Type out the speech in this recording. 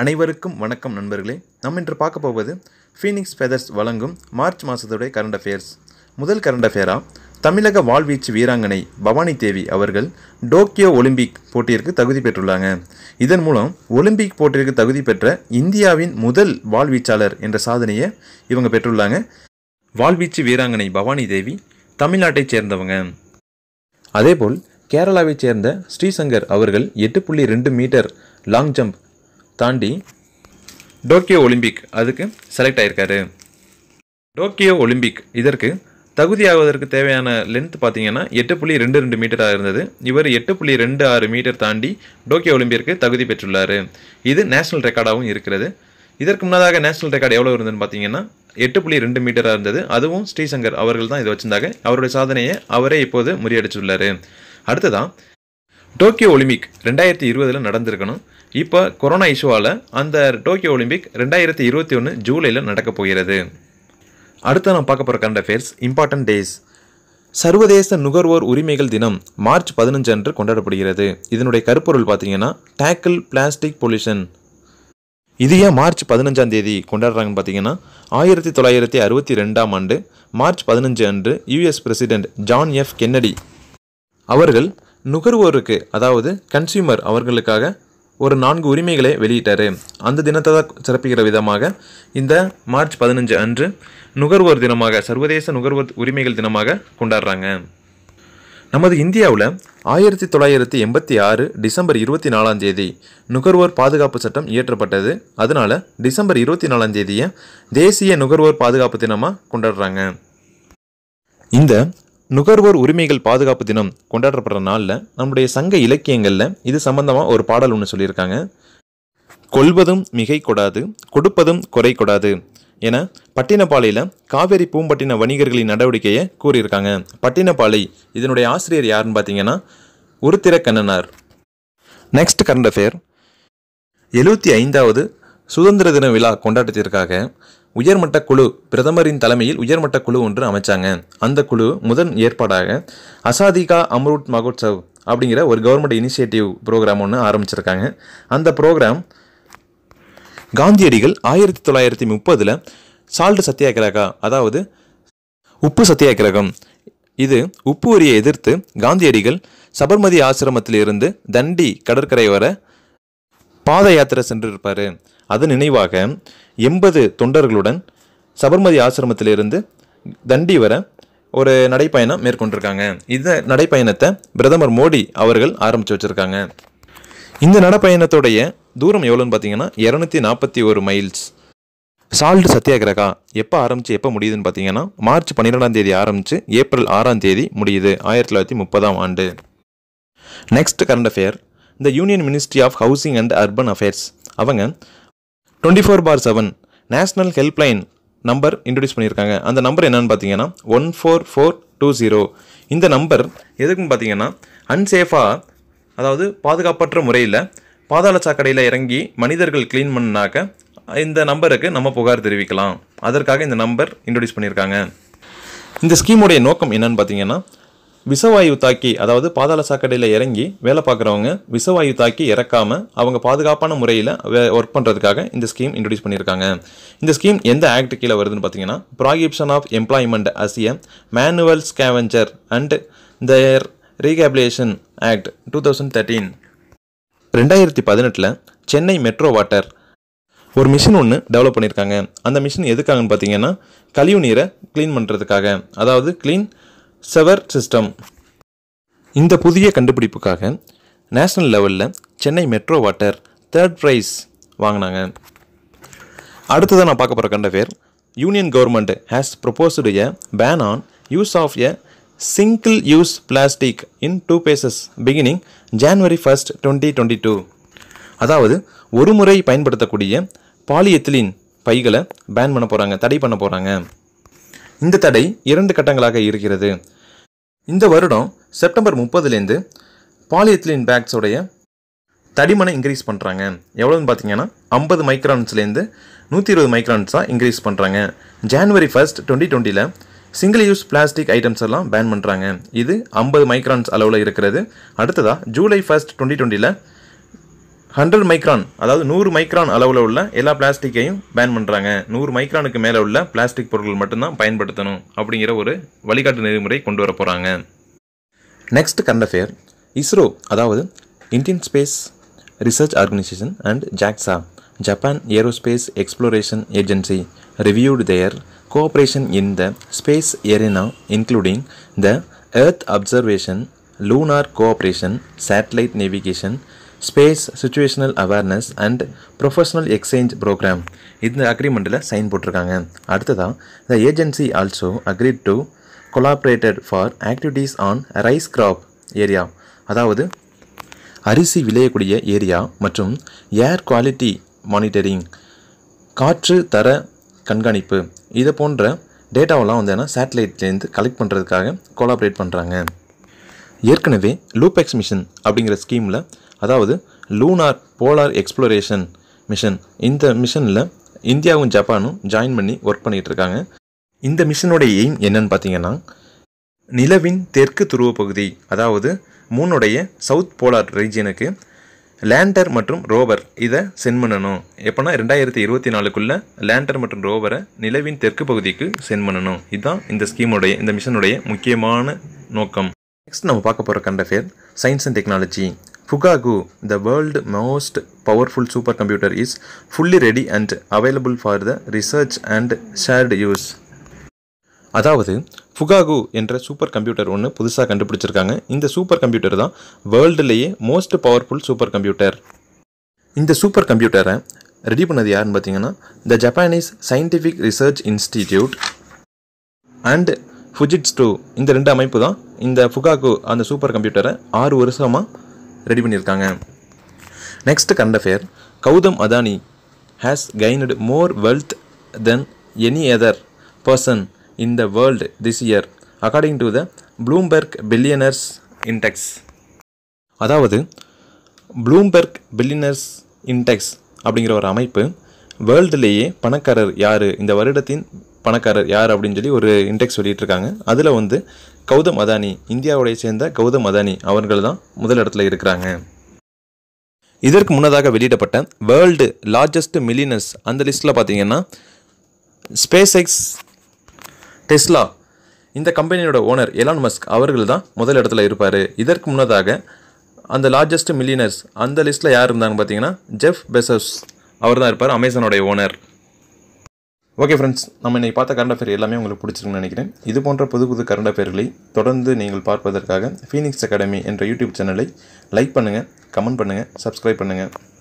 அனைவருக்கும் வணக்கம் நண்பர்களே நம்ம இன்று பார்க்க போவது ஃபீனிக்ஸ் ஃபெதர்ஸ் வழங்கும் மார்ச் மாதத்துடைய கரண்ட் அஃபேர்ஸ் முதல் கரண்ட் அஃபேராக தமிழக வாழ்வீச்சு வீராங்கனை பவானி தேவி அவர்கள் டோக்கியோ ஒலிம்பிக் போட்டியிற்கு தகுதி பெற்றுள்ளாங்க இதன் மூலம் ஒலிம்பிக் போட்டியிற்கு தகுதி பெற்ற இந்தியாவின் முதல் வாழ்வீச்சாளர் என்ற சாதனையை இவங்க பெற்றுள்ளாங்க வாழ்வீச்சு வீராங்கனை பவானி தேவி தமிழ்நாட்டைச் சேர்ந்தவங்க அதேபோல் கேரளாவைச் சேர்ந்த ஸ்ரீசங்கர் அவர்கள் எட்டு புள்ளி ரெண்டு மீட்டர் லாங் ஜம்ப் தாண்டி டோக்கியோ ஒலிம்பிக் அதுக்கு செலக்ட் ஆகியிருக்காரு டோக்கியோ ஒலிம்பிக் இதற்கு தகுதியாவதற்கு தேவையான லென்த் பார்த்தீங்கன்னா எட்டு புள்ளி ரெண்டு ரெண்டு மீட்டராக இருந்தது இவர் எட்டு புள்ளி ரெண்டு ஆறு மீட்டர் தாண்டி டோக்கியோ ஒலிம்பியருக்கு தகுதி பெற்றுள்ளார் இது நேஷனல் ரெக்கார்டாகவும் இருக்கிறது இதற்கு முன்னதாக நேஷனல் ரெக்கார்டு எவ்வளோ இருந்ததுன்னு பார்த்தீங்கன்னா எட்டு புள்ளி ரெண்டு மீட்டராக இருந்தது அதுவும் ஸ்ரீசங்கர் அவர்கள் தான் இதை வச்சிருந்தாங்க அவருடைய சாதனையை அவரே இப்போது முறியடிச்சுள்ளார் அடுத்ததான் டோக்கியோ ஒலிம்பிக் ரெண்டாயிரத்தி இருபதில் நடந்திருக்கணும் இப்போ கொரோனா இஷ்யூவால் அந்த டோக்கியோ ஒலிம்பிக் ரெண்டாயிரத்தி இருபத்தி ஒன்று ஜூலையில் நடக்க போகிறது அடுத்து நான் பார்க்க போகிற கரண்ட் அஃபேர்ஸ் இம்பார்ட்டன்ட் டேஸ் சர்வதேச நுகர்வோர் உரிமைகள் தினம் மார்ச் பதினஞ்சு அன்று கொண்டாடப்படுகிறது இதனுடைய கருப்பொருள் பார்த்தீங்கன்னா டேக்கிள் பிளாஸ்டிக் பொல்யூஷன் இது ஏன் மார்ச் பதினஞ்சாம் தேதி கொண்டாடுறாங்கன்னு பார்த்தீங்கன்னா ஆயிரத்தி தொள்ளாயிரத்தி அறுபத்தி ரெண்டாம் ஆண்டு மார்ச் பதினஞ்சு அன்று US president John F Kennedy அவர்கள் நுகர்வோருக்கு அதாவது கன்சியூமர் அவர்களுக்காக ஒரு நான்கு உரிமைகளை வெளியிட்டார் அந்த தினத்தை சிறப்பிக்கிற விதமாக இந்த மார்ச் பதினஞ்சு அன்று நுகர்வோர் தினமாக சர்வதேச நுகர்வோர் உரிமைகள் தினமாக கொண்டாடுறாங்க நமது இந்தியாவில் ஆயிரத்தி தொள்ளாயிரத்தி எண்பத்தி ஆறு டிசம்பர் இருபத்தி நாலாம் தேதி நுகர்வோர் பாதுகாப்பு சட்டம் இயற்றப்பட்டது அதனால் டிசம்பர் இருபத்தி நாலாம் தேதியை தேசிய நுகர்வோர் பாதுகாப்பு தினமாக கொண்டாடுறாங்க இந்த நுகர்வோர் உரிமைகள் பாதுகாப்பு தினம் கொண்டாடப்படுற நாளில் நம்முடைய சங்க இலக்கியங்களில் இது சம்பந்தமாக ஒரு பாடல் ஒன்று சொல்லியிருக்காங்க கொள்வதும் மிகை கூடாது கொடுப்பதும் குறை கூடாது என பட்டினப்பாளையில் காவேரி பூம்பட்டின வணிகர்களின் நடவடிக்கையை கூறியிருக்காங்க பட்டினப்பாளை இதனுடைய ஆசிரியர் யாருன்னு பார்த்தீங்கன்னா Uruthira Kannanar next current affair எழுபத்தி ஐந்தாவது சுதந்திர தின விழா கொண்டாட்டத்திற்காக உயர்மட்ட குழு பிரதமரின் தலைமையில் உயர்மட்ட குழு ஒன்று அமைச்சாங்க அந்த குழு முதன் ஏற்பாடாக அசாதிகா அம்ருட் மகோத்சவ் அப்படிங்கிற ஒரு கவர்மெண்ட் இனிஷியேட்டிவ் ப்ரோக்ராம் ஒன்று ஆரம்பிச்சிருக்காங்க அந்த ப்ரோக்ராம் காந்தியடிகள் ஆயிரத்தி தொள்ளாயிரத்தி முப்பதில் சால்டு சத்தியாகிரகா அதாவது உப்பு சத்தியாகிரகம் இது உப்பு வரியை எதிர்த்து காந்தியடிகள் சபர்மதி ஆசிரமத்திலிருந்து தண்டி கடற்கரை வர பாத யாத்திரை சென்றிருப்பார் அது நினைவாக எண்பது தொண்டர்களுடன் சபர்மதி ஆசிரமத்திலிருந்து தண்டி வர ஒரு நடைப்பயணம் மேற்கொண்டிருக்காங்க இந்த நடைப்பயணத்தை பிரதமர் மோடி அவர்கள் ஆரம்பித்து வச்சுருக்காங்க இந்த நடைப்பயணத்துடைய தூரம் எவ்வளோன்னு பார்த்தீங்கன்னா இரநூத்தி நாற்பத்தி ஒரு மைல்ஸ் சால்ட் சத்தியாகிரகா எப்போ ஆரம்பித்து எப்போ முடியுதுன்னு பார்த்தீங்கன்னா மார்ச் பன்னிரெண்டாம் தேதி ஆரம்பித்து ஏப்ரல் ஆறாம் தேதி முடியுது ஆயிரத்தி தொள்ளாயிரத்தி முப்பதாம் ஆண்டு நெக்ஸ்ட் கரண்ட் அஃபேர் இந்த union ministry of housing and urban affairs அவங்க twenty four bar seven national helpline number introduce பண்ணியிருக்காங்க அந்த நம்பர் என்னென்னு பார்த்தீங்கன்னா one four four two zero இந்த நம்பர் எதுக்குன்னு பார்த்தீங்கன்னா அன்சேஃபாக அதாவது பாதுகாப்பற்ற முறையில் பாதாள சாக்கடையில் இறங்கி மனிதர்கள் க்ளீன் பண்ணாக்க இந்த நம்பருக்கு நம்ம புகார் தெரிவிக்கலாம் அதற்காக இந்த நம்பர் இன்ட்ரடியூஸ் பண்ணியிருக்காங்க இந்த ஸ்கீமுடைய நோக்கம் என்னன்னு பார்த்தீங்கன்னா விசவாயு தாக்கி அதாவது பாதாள சாக்கடையில் இறங்கி வேலை பார்க்குறவங்க விசவாயு தாக்கி இறக்காமல் அவங்க பாதுகாப்பான முறையில் ஒர்க் பண்ணுறதுக்காக இந்த ஸ்கீம் இன்ட்ரடியூஸ் பண்ணியிருக்காங்க இந்த ஸ்கீம் எந்த ஆக்ட் கீழே வருதுன்னு பார்த்தீங்கன்னா prohibition of employment as manual scavenger and their rehabilitation act two thousand thirteen ரெண்டாயிரத்தி பதினெட்டில் சென்னை மெட்ரோ வாட்டர் ஒரு மிஷின் ஒன்று டெவலப் பண்ணியிருக்காங்க அந்த மிஷின் எதுக்காகன்னு பார்த்தீங்கன்னா கழிவு நீரை க்ளீன் பண்ணுறதுக்காக அதாவது க்ளீன் செவர் சிஸ்டம் இந்த புதிய கண்டுபிடிப்புக்காக நேஷ்னல் லெவலில் Chennai metro water third prize வாங்கினாங்க அடுத்ததாக நான் பார்க்க போகிற current affair union government has proposed a ban on use of a single use plastic in two phases beginning January first twenty twenty two அதாவது ஒரு முறை பயன்படுத்தக்கூடிய பாலியத்திலின் பைகளை பேன் பண்ண போகிறாங்க தடை பண்ண போகிறாங்க இந்த தடை இரண்டு கட்டங்களாக இருக்கிறது இந்த வருடம் செப்டம்பர் முப்பதுலேருந்து பாலியத்திலின் பேக்ஸோடைய தடிமனை இன்க்ரீஸ் பண்ணுறாங்க எவ்வளோன்னு பார்த்தீங்கன்னா ஐம்பது மைக்ரான்ஸ்லேருந்து நூற்றி இருபது மைக்ரான்ஸாக இன்க்ரீஸ் பண்ணுறாங்க ஜான்வரி ஃபர்ஸ்ட் டுவெண்ட்டி டுவெண்ட்டியில் சிங்கிள் யூஸ் பிளாஸ்டிக் ஐட்டம்ஸ் எல்லாம் பேன் பண்ணுறாங்க இது ஐம்பது மைக்ரான்ஸ் அளவில் இருக்கிறது அடுத்ததாக ஜூலை ஃபர்ஸ்ட் டுவெண்ட்டி டுவெண்ட்டியில் ஹண்ட்ரட் மைக்ரான் அதாவது நூறு மைக்ரான் அளவில் உள்ள எல்லா பிளாஸ்டிக்கையும் பேன் பண்ணுறாங்க நூறு மைக்ரானுக்கு மேலே உள்ள பிளாஸ்டிக் பொருட்கள் மட்டும்தான் பயன்படுத்தணும் அப்படிங்கிற ஒரு வழிகாட்டு நெறிமுறை கொண்டு வர போகிறாங்க நெக்ஸ்ட் கரண்ட் அஃபேர் இஸ்ரோ அதாவது Indian space research organization and JAXA Japan aerospace exploration agency reviewed their cooperation in the space arena including the earth observation lunar cooperation satellite navigation space situational awareness and professional exchange programme இந்த அக்ரிமெண்ட்டில் sign போட்டிருக்காங்க அடுத்ததாக the agency also agreed to collaborated for activities on rice crop area அதாவது அரிசி விளையக்கூடிய area மற்றும் ஏர் quality monitoring காற்று தர கண்காணிப்பு இதை போன்ற டேட்டாவெல்லாம் வந்து என்ன சேட்டலைட்லேருந்து கலெக்ட் பண்ணுறதுக்காக கோலாபரேட் பண்ணுறாங்க ஏற்கனவே லூபெக்ஸ் மிஷன் அப்படிங்கிற ஸ்கீமில் அதாவது லூனார் போலார் எக்ஸ்ப்ளோரேஷன் மிஷன் இந்த மிஷனில் இந்தியாவும் ஜப்பானும் ஜாயின் பண்ணி ஒர்க் பண்ணிகிட்டு இருக்காங்க இந்த மிஷனுடைய எய்ம் என்னன்னு பார்த்தீங்கன்னா நிலவின் தெற்கு துருவ பகுதி அதாவது மூனுடைய சவுத் போலார் ரீஜியனுக்கு லேண்டர் மற்றும் ரோவர் இதை சென்ட் பண்ணணும் எப்போனா ரெண்டாயிரத்தி இருபத்தி நாலுக்குள்ளே லேண்டர் மற்றும் ரோவரை நிலவின் தெற்கு பகுதிக்கு சென்ட் பண்ணணும் இதுதான் இந்த ஸ்கீமுடைய இந்த மிஷனுடைய முக்கியமான நோக்கம் நெக்ஸ்ட் நம்ம பார்க்க போகிற current affair science and technology Fugaku the world most powerful super computer is fully ready and available for the research and shared use அதாவது ஃபுகாகு என்ற சூப்பர் கம்ப்யூட்டர் ஒன்று புதுசாக கண்டுபிடிச்சிருக்காங்க இந்த சூப்பர் கம்ப்யூட்டர் தான் வேர்ல்டுலேயே மோஸ்ட் பவர்ஃபுல் சூப்பர் கம்ப்யூட்டர் இந்த super கம்ப்யூட்டரை ரெடி பண்ணது யாருன்னு பார்த்தீங்கன்னா the Japanese scientific research institute and Fujitsu too இந்த ரெண்டு அமைப்பு தான் இந்த ஃபுகாக்கு அந்த சூப்பர் கம்ப்யூட்டரை ஆறு வருஷமாக ரெடி பண்ணியிருக்காங்க next current affair Gautam Adani has gained more wealth than any other person in the world this year according to the Bloomberg billionaires index அதாவது ப்ளூம்பெர்க் பில்லியனர்ஸ் இன்டெக்ஸ் அப்படிங்கிற ஒரு அமைப்பு வேர்ல்டுலேயே பணக்காரர் யார் இந்த வருடத்தின் பணக்காரர் யார் அப்படின்னு சொல்லி ஒரு இண்டெக்ஸ் இருக்காங்க அதில் வந்து கௌதம் அதானி இந்தியாவுடைய சேர்ந்த கௌதம் அதானி அவர்கள் தான் முதல் இடத்துல இருக்கிறாங்க இதற்கு முன்னதாக வெளியிடப்பட்ட வேர்ல்டு லார்ஜஸ்ட் மில்லியனர்ஸ் அந்த லிஸ்ட்டில் பார்த்தீங்கன்னா ஸ்பேஸ் எக்ஸ் டெஸ்லா இந்த கம்பெனியோட ஓனர் எலான் மஸ்க் அவர்கள் தான் முதல் இடத்துல இருப்பார் இதற்கு முன்னதாக அந்த லார்ஜஸ்ட் மில்லியனர்ஸ் அந்த லிஸ்ட்டில் யார் இருந்தாங்க பார்த்தீங்கன்னா ஜெஃப் பெசஸ் அவர் தான் இருப்பார் அமேசானோடைய ஓனர் ஓகே ஃப்ரெண்ட்ஸ் நம்ம இன்றைக்கி பார்த்த கரண்ட் அஃபேர் எல்லாமே உங்களுக்கு பிடிச்சிருக்குன்னு நினைக்கிறேன் இது போன்ற புது புது கரண்ட் அஃபேர்களை தொடர்ந்து நீங்கள் பார்ப்பதற்காக ஃபீனிக்ஸ் அகாடமி என்ற யூடியூப் சேனலை லைக் பண்ணுங்கள் கமெண்ட் பண்ணுங்கள் சப்ஸ்கிரைப் பண்ணுங்கள்